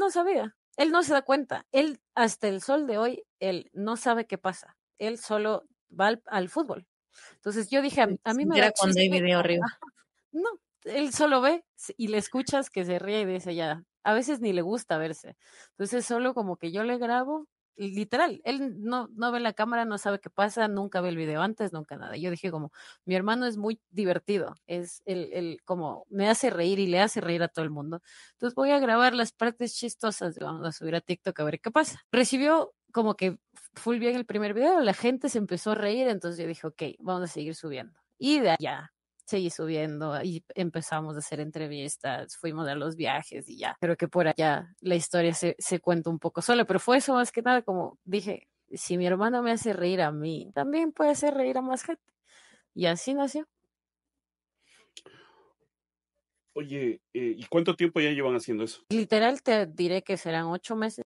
no sabía, él no se da cuenta, él hasta el sol de hoy, él no sabe qué pasa, él solo va al, fútbol. Entonces yo dije, a, a mí me... Era cuando video arriba. No, él solo ve y le escuchas que se ríe y dice ya, a veces ni le gusta verse. Entonces solo como que yo le grabo literal, él no, no ve la cámara, no sabe qué pasa, nunca ve el video antes, nunca nada. Yo dije como, mi hermano es muy divertido, es el, el como me hace reír y le hace reír a todo el mundo. Entonces voy a grabar las partes chistosas, vamos a subir a TikTok a ver qué pasa. Recibió como que full bien el primer video, la gente se empezó a reír, entonces yo dije, ok, vamos a seguir subiendo. Y de allá seguí subiendo y empezamos a hacer entrevistas, fuimos a los viajes y ya. Creo que por allá la historia se, cuenta un poco sola, pero fue eso más que nada, como dije, si mi hermano me hace reír a mí, también puede hacer reír a más gente. Y así nació. Oye, eh, ¿y cuánto tiempo ya llevan haciendo eso? Literal, te diré que serán ocho meses.